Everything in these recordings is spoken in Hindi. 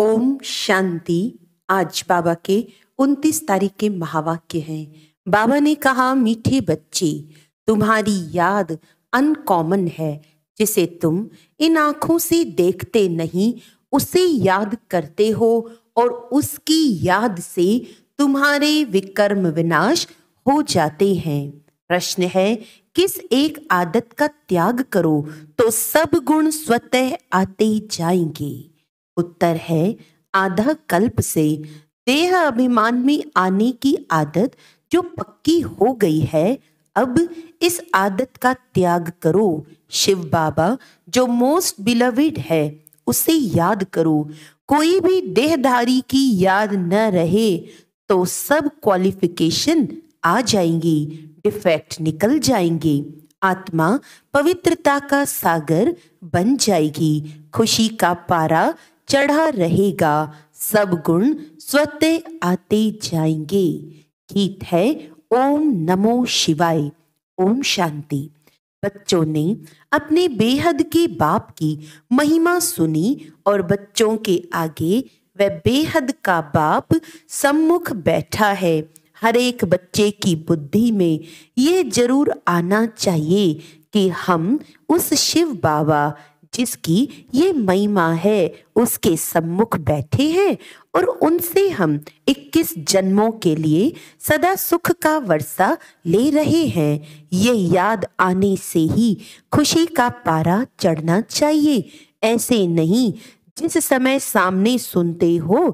ओम शांति आज बाबा के 29 तारीख के महावाक्य हैं बाबा ने कहा मीठे बच्चे तुम्हारी याद अनकॉमन है जिसे तुम इन आंखों से देखते नहीं उसे याद करते हो और उसकी याद से तुम्हारे विकर्म विनाश हो जाते हैं प्रश्न है किस एक आदत का त्याग करो तो सब गुण स्वतः आते जाएंगे उत्तर है आधा कल्प से देह अभिमान में आने की आदत जो पक्की हो गई है अब इस आदत का त्याग करो शिव बाबा जो मोस्ट बिलविड है उसे याद करो कोई भी देहधारी की याद न रहे तो सब क्वालिफिकेशन आ जाएंगी डिफेक्ट निकल जाएंगे आत्मा पवित्रता का सागर बन जाएगी खुशी का पारा चढ़ा रहेगा सब गुण स्वतः आते जाएंगे गीत है ओम नमो शिवाय ओम शांति बच्चों ने अपने बेहद के बाप की महिमा सुनी और बच्चों के आगे वह बेहद का बाप सम्मुख बैठा है हर एक बच्चे की बुद्धि में ये जरूर आना चाहिए कि हम उस शिव बाबा जिसकी ये महिमा है उसके सम्मुख बैठे हैं और उनसे हम 21 जन्मों के लिए सदा सुख का वर्षा ले रहे हैं ये याद आने से ही खुशी का पारा चढ़ना चाहिए ऐसे नहीं जिस समय सामने सुनते हो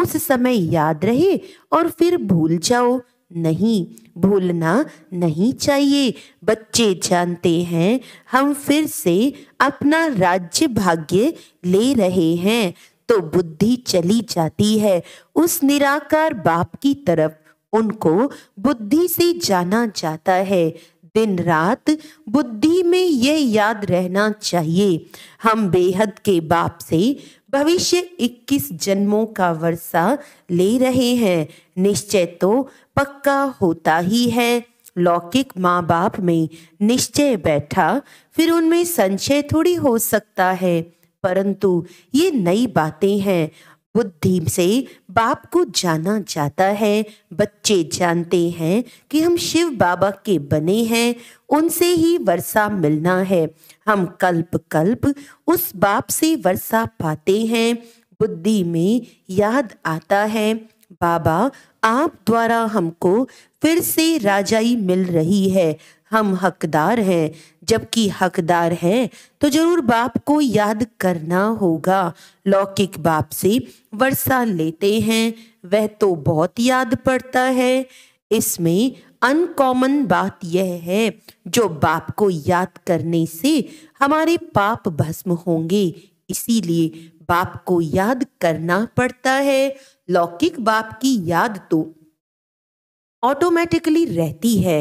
उस समय याद रहे और फिर भूल जाओ नहीं भूलना नहीं चाहिए बच्चे जानते हैं हम फिर से अपना राज्य भाग्य ले रहे हैं तो बुद्धि चली जाती है उस निराकार बाप की तरफ उनको बुद्धि से जाना जाता है दिन रात बुद्धि में यह याद रहना चाहिए हम बेहद के बाप से भविष्य 21 जन्मों का वर्षा ले रहे हैं निश्चय तो पक्का होता ही है लौकिक माँ बाप में निश्चय बैठा फिर उनमें संशय थोड़ी हो सकता है परंतु ये नई बातें हैं बुद्धि से बाप को जाना जाता है बच्चे जानते हैं कि हम शिव बाबा के बने हैं उनसे ही वर्षा मिलना है हम कल्प कल्प उस बाप से वर्षा पाते हैं बुद्धि में याद आता है बाबा आप द्वारा हमको फिर से राजाई मिल रही है हम हकदार हैं जबकि हकदार है तो जरूर बाप को याद करना होगा लौकिक बाप से वर्षा लेते हैं वह तो बहुत याद पड़ता है इसमें अनकॉमन बात यह है जो बाप को याद करने से हमारे पाप भस्म होंगे इसीलिए बाप को याद करना पड़ता है लौकिक बाप की याद तो ऑटोमेटिकली रहती है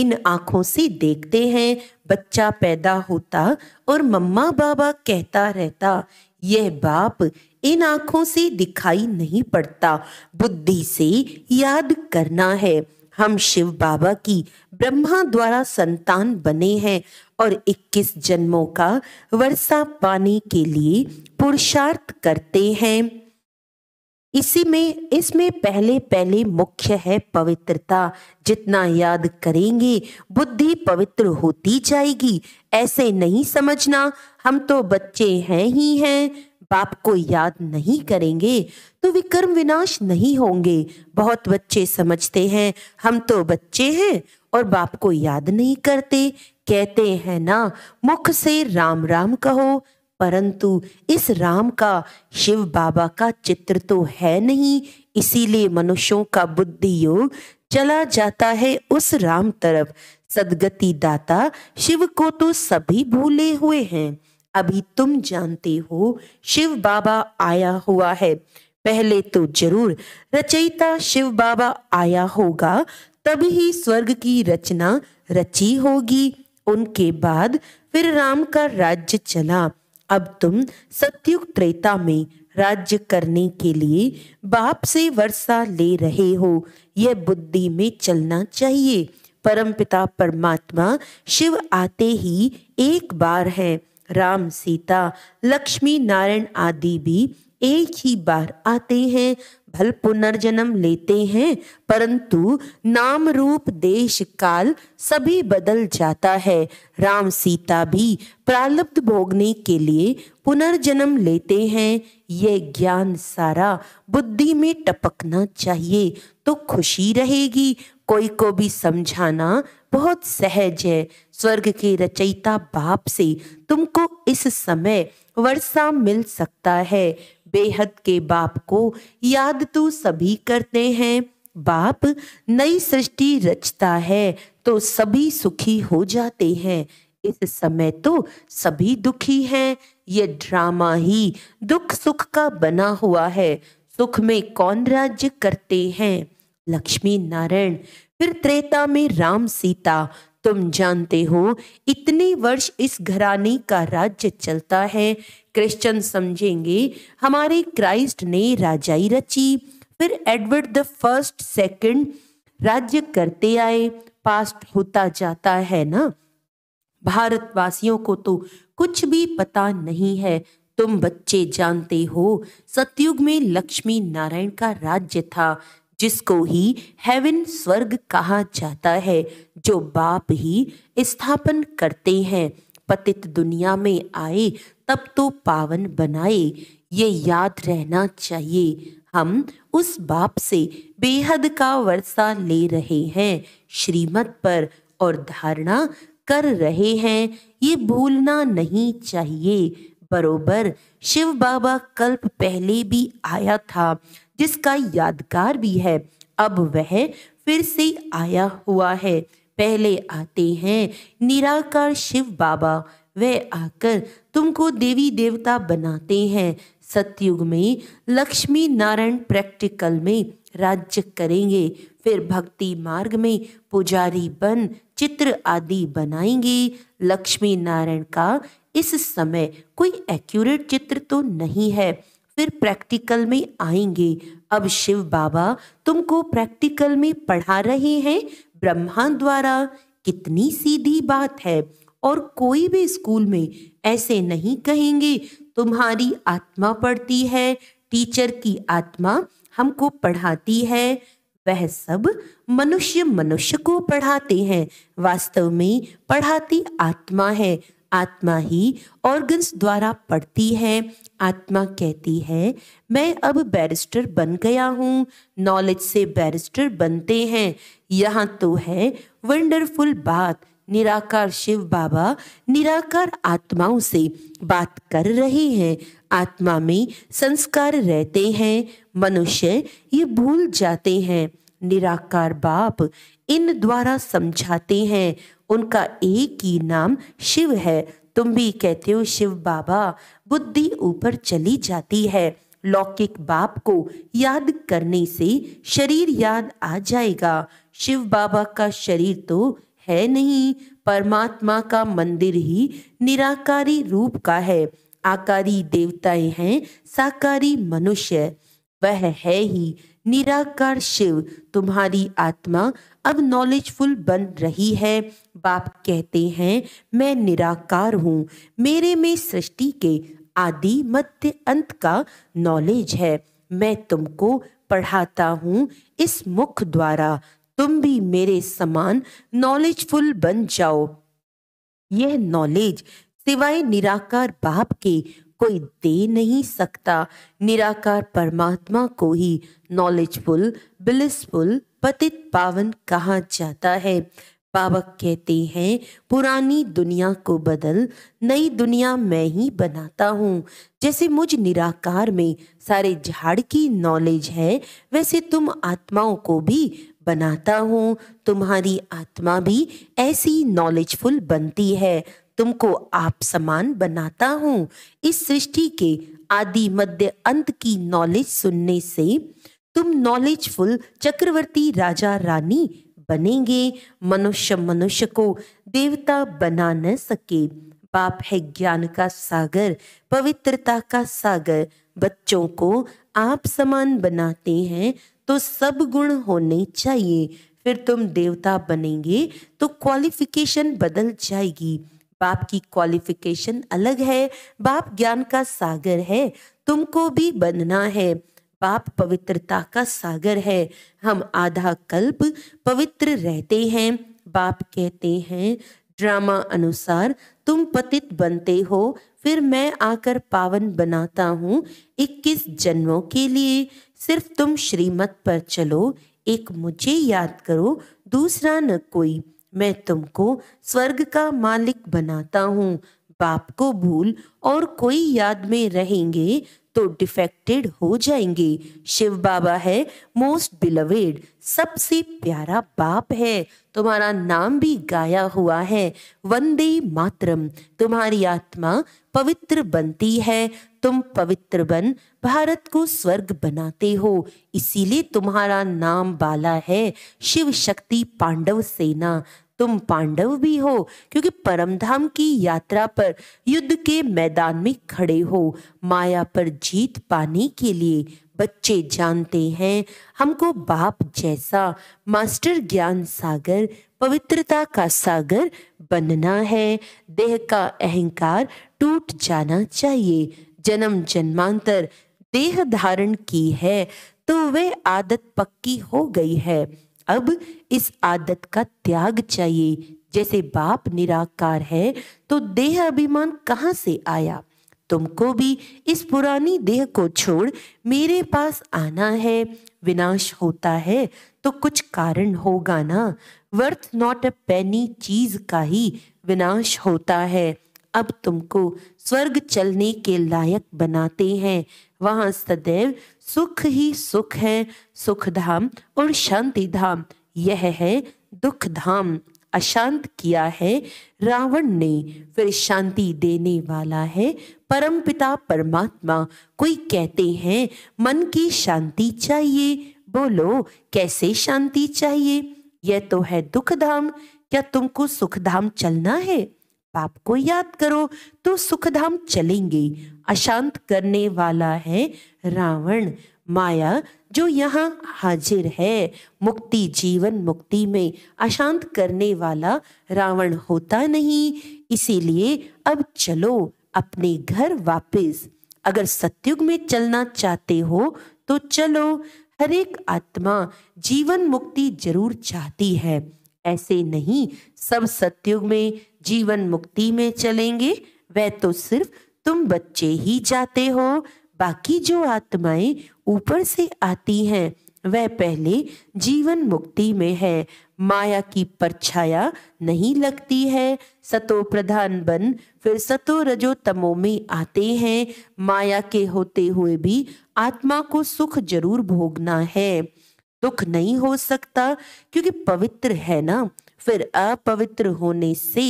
इन आँखों से देखते हैं बच्चा पैदा होता और मम्मा बाबा कहता रहता यह बाप इन आँखों से दिखाई नहीं पड़ता बुद्धि से याद करना है हम शिव बाबा की ब्रह्मा द्वारा संतान बने हैं और 21 जन्मों का वर्षा पाने के लिए पुरुषार्थ करते हैं इसी में इसमें पहले पहले मुख्य है पवित्रता जितना याद करेंगे बुद्धि पवित्र होती जाएगी ऐसे नहीं समझना हम तो बच्चे हैं ही हैं बाप को याद नहीं करेंगे तो विक्रम विनाश नहीं होंगे बहुत बच्चे समझते हैं हम तो बच्चे हैं और बाप को याद नहीं करते कहते हैं ना मुख से राम राम कहो परंतु इस राम का शिव बाबा का चित्र तो है नहीं इसीलिए मनुष्यों का बुद्धि योग चला जाता है उस राम तरफ सदगति दाता शिव को तो सभी भूले हुए हैं अभी तुम जानते हो शिव बाबा आया हुआ है पहले तो जरूर रचयिता शिव बाबा आया होगा तभी ही स्वर्ग की रचना रची होगी उनके बाद फिर राम का राज्य चला अब तुम सत्युग त्रेता में राज्य करने के लिए बाप से वर्षा ले रहे हो यह बुद्धि में चलना चाहिए परमपिता परमात्मा शिव आते ही एक बार है राम सीता लक्ष्मी नारायण आदि भी एक ही बार आते हैं भल पुनर्जन्म लेते हैं परंतु नाम रूप देश काल सभी बदल जाता है राम सीता भी प्रालब्ध भोगने के लिए पुनर्जन्म लेते हैं ये ज्ञान सारा बुद्धि में टपकना चाहिए तो खुशी रहेगी कोई को भी समझाना बहुत सहज है स्वर्ग के रचयिता बाप से तुमको इस समय वर्षा मिल सकता है बेहद के बाप को याद तो सभी करते हैं बाप नई सृष्टि रचता है तो सभी सुखी हो जाते हैं इस समय तो सभी दुखी हैं ये ड्रामा ही दुख सुख का बना हुआ है सुख में कौन राज्य करते हैं लक्ष्मी नारायण फिर त्रेता में राम सीता तुम जानते हो इतने वर्ष इस घराने का राज्य चलता है क्रिश्चियन समझेंगे हमारे क्राइस्ट ने राजाई रची फिर एडवर्ड द फर्स्ट सेकंड राज्य करते आए पास्ट होता जाता है ना भारतवासियों को तो कुछ भी पता नहीं है तुम बच्चे जानते हो सतयुग में लक्ष्मी नारायण का राज्य था जिसको ही हेवन स्वर्ग कहा जाता है जो बाप ही स्थापन करते हैं पतित दुनिया में आए तब तो पावन बनाए ये याद रहना चाहिए हम उस बाप से बेहद का वर्षा ले रहे हैं श्रीमत पर और धारणा कर रहे हैं ये भूलना नहीं चाहिए बरोबर शिव बाबा कल्प पहले भी आया था जिसका यादगार भी है अब वह फिर से आया हुआ है पहले आते हैं निराकार शिव बाबा वे आकर तुमको देवी देवता बनाते हैं सतयुग में लक्ष्मी नारायण प्रैक्टिकल में राज्य करेंगे फिर भक्ति मार्ग में पुजारी बन चित्र आदि बनाएंगे लक्ष्मी नारायण का इस समय कोई एक्यूरेट चित्र तो नहीं है फिर प्रैक्टिकल में आएंगे अब शिव बाबा तुमको प्रैक्टिकल में पढ़ा रहे हैं ब्रह्मा द्वारा कितनी सीधी बात है और कोई भी स्कूल में ऐसे नहीं कहेंगे तुम्हारी आत्मा पढ़ती है टीचर की आत्मा हमको पढ़ाती है वह सब मनुष्य मनुष्य को पढ़ाते हैं वास्तव में पढ़ाती आत्मा है आत्मा ही ऑर्गन्स द्वारा पढ़ती है आत्मा कहती है मैं अब बैरिस्टर बन गया हूँ नॉलेज से बैरिस्टर बनते हैं यहाँ तो है वंडरफुल बात निराकार शिव बाबा निराकार आत्माओं से बात कर रहे हैं आत्मा में संस्कार रहते हैं मनुष्य ये भूल जाते हैं निराकार बाप इन द्वारा समझाते हैं उनका एक ही नाम शिव है तुम भी कहते हो शिव बाबा बुद्धि ऊपर चली जाती है लौकिक बाप को याद करने से शरीर याद आ जाएगा शिव बाबा का शरीर तो है नहीं परमात्मा का मंदिर ही निराकारी रूप का है आकारी देवताएं हैं साकारी मनुष्य वह है ही निराकार शिव तुम्हारी आत्मा अब नॉलेजफुल बन रही है बाप कहते हैं मैं निराकार हूँ मेरे में सृष्टि के आदि मध्य अंत का नॉलेज है मैं तुमको पढ़ाता हूँ इस मुख द्वारा तुम भी मेरे समान नॉलेजफुल बन जाओ यह नॉलेज सिवाय निराकार बाप के कोई दे नहीं सकता निराकार परमात्मा को ही नॉलेजफुल ब्लिसफुल पतित पावन कहा जाता है पावक कहते हैं पुरानी दुनिया को बदल नई दुनिया मैं ही बनाता हूँ जैसे मुझ निराकार में सारे झाड़ की नॉलेज है वैसे तुम आत्माओं को भी बनाता हूँ तुम्हारी आत्मा भी ऐसी नॉलेजफुल बनती है तुमको आप समान बनाता हूँ इस सृष्टि के आदि मध्य अंत की नॉलेज सुनने से तुम नॉलेजफुल चक्रवर्ती राजा रानी बनेंगे मनुष्य मनुष्य को देवता बना न सके बाप है ज्ञान का सागर पवित्रता का सागर बच्चों को आप समान बनाते हैं तो सब गुण होने चाहिए फिर तुम देवता बनेंगे तो क्वालिफिकेशन बदल जाएगी बाप की क्वालिफिकेशन अलग है बाप ज्ञान का सागर है तुमको भी बनना है बाप पवित्रता का सागर है हम आधा कल्प पवित्र रहते हैं बाप कहते हैं ड्रामा अनुसार तुम पतित बनते हो फिर मैं आकर पावन बनाता हूँ इक्कीस जन्मों के लिए सिर्फ तुम श्रीमत पर चलो एक मुझे याद करो दूसरा न कोई मैं तुमको स्वर्ग का मालिक बनाता हूँ बाप को भूल और कोई याद में रहेंगे तो डिफेक्टेड हो जाएंगे शिव बाबा है मोस्ट बिलवेड सबसे प्यारा बाप है तुम्हारा नाम भी गाया हुआ है वंदे मातरम तुम्हारी आत्मा पवित्र बनती है तुम पवित्र बन भारत को स्वर्ग बनाते हो इसीलिए तुम्हारा नाम बाला है शिव शक्ति पांडव सेना तुम पांडव भी हो क्योंकि परमधाम की यात्रा पर युद्ध के मैदान में खड़े हो माया पर जीत पाने के लिए बच्चे जानते हैं हमको बाप जैसा मास्टर ज्ञान सागर पवित्रता का सागर बनना है देह का अहंकार टूट जाना चाहिए जन्म जन्मांतर देह धारण की है तो वह आदत पक्की हो गई है अब इस आदत का त्याग चाहिए जैसे बाप निराकार है तो देह अभिमान कहाँ से आया तुमको भी इस पुरानी देह को छोड़ मेरे पास आना है विनाश होता है तो कुछ कारण होगा ना वर्थ नॉट अ पेनी चीज का ही विनाश होता है अब तुमको स्वर्ग चलने के लायक बनाते हैं वहाँ सदैव सुख ही सुख है सुख धाम और शांति धाम यह है दुख धाम अशांत किया है रावण ने फिर शांति देने वाला है परम पिता परमात्मा कोई कहते हैं मन की शांति चाहिए बोलो कैसे शांति चाहिए यह तो है दुख धाम क्या तुमको सुख धाम चलना है पाप को याद करो तो सुखधाम चलेंगे अशांत करने वाला है रावण माया जो यहाँ हाजिर है मुक्ति जीवन मुक्ति में अशांत करने वाला रावण होता नहीं इसीलिए अब चलो अपने घर वापस अगर सत्युग में चलना चाहते हो तो चलो हर एक आत्मा जीवन मुक्ति जरूर चाहती है ऐसे नहीं सब सत्युग में जीवन मुक्ति में चलेंगे वह तो सिर्फ तुम बच्चे ही जाते हो बाकी जो आत्माएं ऊपर से आती हैं वह पहले जीवन मुक्ति में है माया की परछाया नहीं लगती है सतो प्रधान बन फिर सतो रजो तमो में आते हैं माया के होते हुए भी आत्मा को सुख जरूर भोगना है दुख नहीं हो सकता क्योंकि पवित्र है ना फिर अपवित्र होने से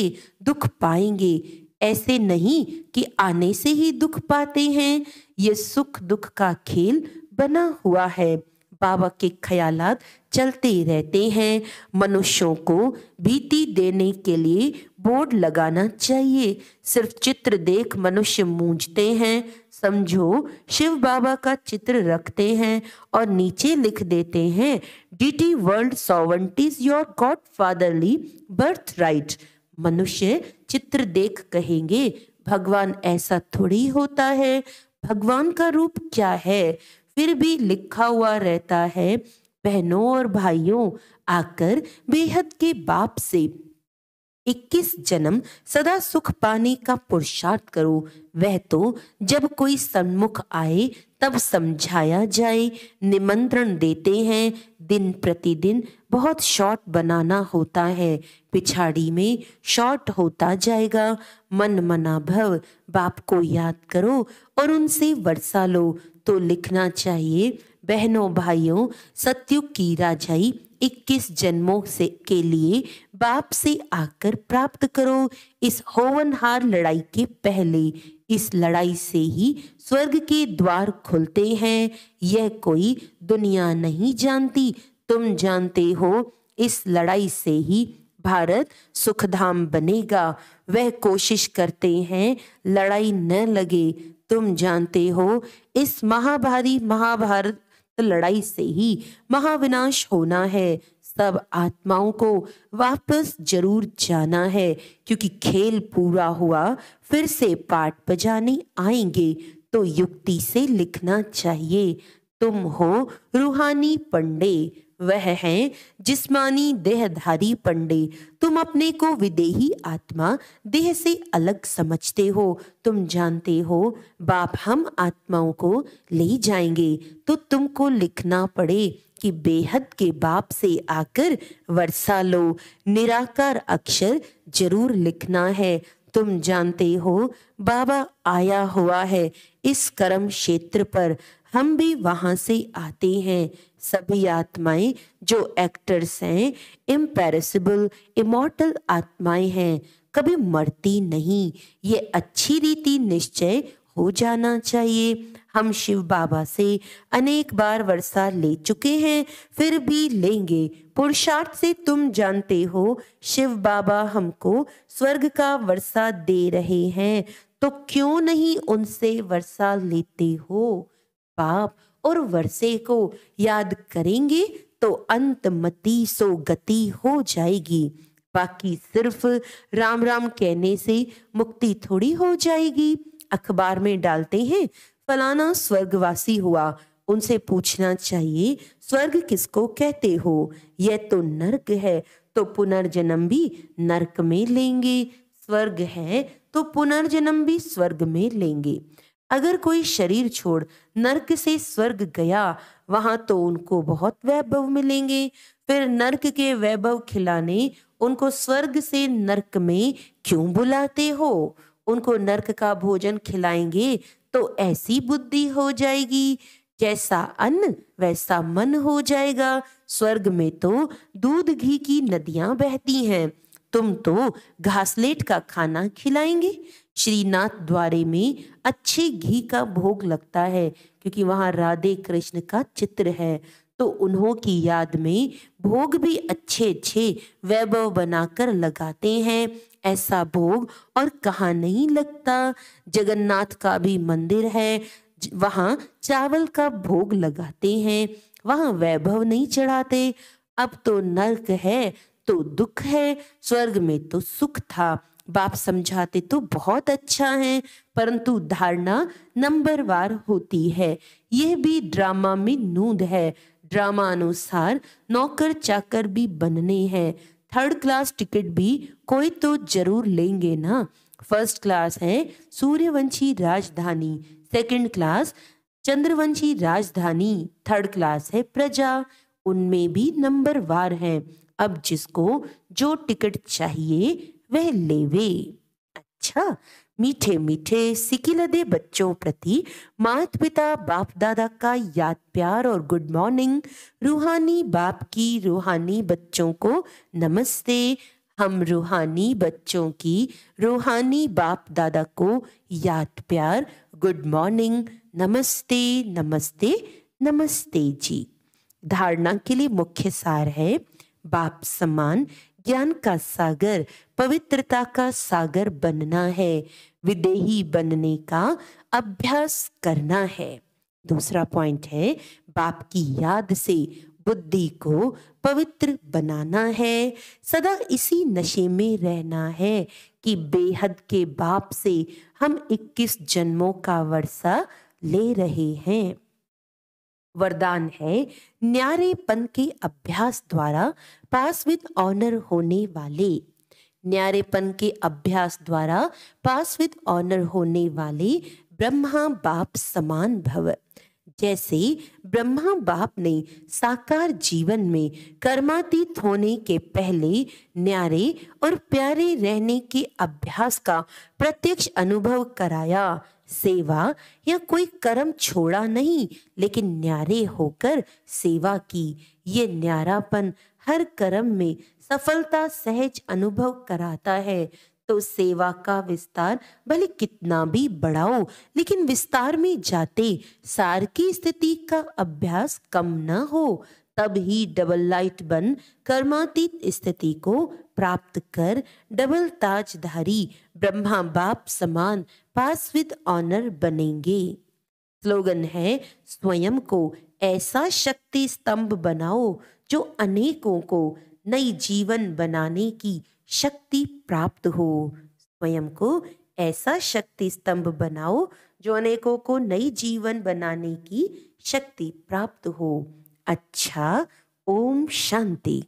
दुख पाएंगे ऐसे नहीं कि आने से ही दुख पाते हैं ये सुख दुख का खेल बना हुआ है बाबा के ख्यालात चलते रहते हैं मनुष्यों को भीती देने के लिए बोर्ड लगाना चाहिए सिर्फ चित्र देख मनुष्य मूंजते हैं समझो शिव बाबा का चित्र रखते हैं और नीचे लिख देते हैं deity world sovereignty your god fatherly birthright मनुष्य चित्र देख कहेंगे भगवान ऐसा थोड़ी होता है भगवान का रूप क्या है फिर भी लिखा हुआ रहता है बहनों और भाइयों आकर बेहद के बाप से इक्कीस जन्म सदा सुख पाने का पुरुषार्थ करो वह तो जब कोई सन्मुख आए तब समझाया जाए निमंत्रण देते हैं दिन प्रतिदिन बहुत शॉर्ट बनाना होता है पिछाड़ी में शॉर्ट होता जाएगा मन मना भव बाप को याद करो और उनसे वर्षा लो तो लिखना चाहिए बहनों भाइयों सत्यु की राजाई इक्कीस जन्मों से के लिए बाप से आकर प्राप्त करो इस होवनहार लड़ाई के पहले इस लड़ाई से ही स्वर्ग के द्वार खुलते हैं यह कोई दुनिया नहीं जानती तुम जानते हो इस लड़ाई से ही भारत सुखधाम बनेगा वह कोशिश करते हैं लड़ाई न लगे तुम जानते हो इस महाभारी महाभारत तो लड़ाई से ही महाविनाश होना है सब आत्माओं को वापस जरूर जाना है क्योंकि खेल पूरा हुआ फिर से पाठ बजाने आएंगे तो युक्ति से लिखना चाहिए तुम हो रूहानी पंडे वह हैं जिस्मानी देहधारी पंडे तुम अपने को विदेही आत्मा देह से अलग समझते हो तुम जानते हो बाप हम आत्माओं को ले जाएंगे तो तुमको लिखना पड़े कि बेहद के बाप से आकर वर्षा लो निराकार अक्षर जरूर लिखना है तुम जानते हो बाबा आया हुआ है इस कर्म क्षेत्र पर हम भी वहां से आते हैं सभी आत्माएं जो एक्टर्स हैं इम्पेरिसिबल इमोटल आत्माएं हैं कभी मरती नहीं ये अच्छी रीति निश्चय हो जाना चाहिए हम शिव बाबा से अनेक बार वर्षा ले चुके हैं फिर भी लेंगे पुरुषार्थ से तुम जानते हो शिव बाबा हमको स्वर्ग का वर्षा दे रहे हैं तो क्यों नहीं उनसे वर्षा लेते हो बाप और वर्षे को याद करेंगे तो अंत मती सो गति हो जाएगी बाकी सिर्फ राम राम कहने से मुक्ति थोड़ी हो जाएगी अखबार में डालते हैं फलाना स्वर्गवासी हुआ उनसे पूछना चाहिए स्वर्ग किसको कहते हो यह तो नरक है तो पुनर्जन्म भी नरक में लेंगे स्वर्ग है तो पुनर्जन्म भी स्वर्ग में लेंगे अगर कोई शरीर छोड़ नर्क से स्वर्ग गया वहां तो उनको बहुत वैभव मिलेंगे फिर नर्क के वैभव खिलाने उनको स्वर्ग से नर्क में क्यों बुलाते हो उनको नर्क का भोजन खिलाएंगे तो ऐसी बुद्धि हो जाएगी जैसा अन्न वैसा मन हो जाएगा स्वर्ग में तो दूध घी की नदियां बहती हैं तुम तो घासलेट का खाना खिलाएंगे श्रीनाथ द्वारे में अच्छे घी का भोग लगता है क्योंकि वहाँ राधे कृष्ण का चित्र है तो उन्हों की याद में भोग भी अच्छे अच्छे वैभव बनाकर लगाते हैं ऐसा भोग और कहाँ नहीं लगता जगन्नाथ का भी मंदिर है वहाँ चावल का भोग लगाते हैं वहाँ वैभव नहीं चढ़ाते अब तो नर्क है तो दुख है स्वर्ग में तो सुख था बाप समझाते तो बहुत अच्छा है परंतु धारणा नंबर वार होती है यह भी ड्रामा में नूद है ड्रामा अनुसार नौकर चाकर भी बनने हैं थर्ड क्लास टिकट भी कोई तो जरूर लेंगे ना फर्स्ट क्लास है सूर्यवंशी राजधानी सेकंड क्लास चंद्रवंशी राजधानी थर्ड क्लास है प्रजा उनमें भी नंबर वार है अब जिसको जो टिकट चाहिए वह लेवे अच्छा मीठे मीठे सिकिलदे बच्चों प्रति मात पिता बाप दादा का याद प्यार और गुड मॉर्निंग रूहानी बाप की रूहानी बच्चों को नमस्ते हम रूहानी बच्चों की रूहानी बाप दादा को याद प्यार गुड मॉर्निंग नमस्ते नमस्ते नमस्ते जी धारणा के लिए मुख्य सार है बाप समान ज्ञान का सागर पवित्रता का सागर बनना है विदेही बनने का अभ्यास करना है दूसरा पॉइंट है बाप की याद से बुद्धि को पवित्र बनाना है सदा इसी नशे में रहना है कि बेहद के बाप से हम 21 जन्मों का वर्षा ले रहे हैं वरदान है न्यारेपन के अभ्यास द्वारा पास विद ऑनर होने वाले न्यारेपन के अभ्यास द्वारा पास विद ऑनर होने वाले ब्रह्मा बाप समान भव जैसे ब्रह्मा बाप ने साकार जीवन में कर्मातीत होने के पहले न्यारे और प्यारे रहने के अभ्यास का प्रत्यक्ष अनुभव कराया सेवा या कोई कर्म छोड़ा नहीं लेकिन न्यारे होकर सेवा की ये न्यारापन हर कर्म में सफलता सहज अनुभव कराता है तो सेवा का विस्तार भले कितना भी बढ़ाओ लेकिन विस्तार में जाते सार की स्थिति का अभ्यास कम न हो तब ही डबल लाइट बन कर्मातीत स्थिति को प्राप्त कर डबल ताजधारी ब्रह्मा बाप समान पास विद ऑनर बनेंगे स्लोगन है स्वयं को ऐसा शक्ति स्तंभ बनाओ जो अनेकों को नई जीवन बनाने की शक्ति प्राप्त हो स्वयं को ऐसा शक्ति स्तंभ बनाओ जो अनेकों को नई जीवन बनाने की शक्ति प्राप्त हो अच्छा ओम शांति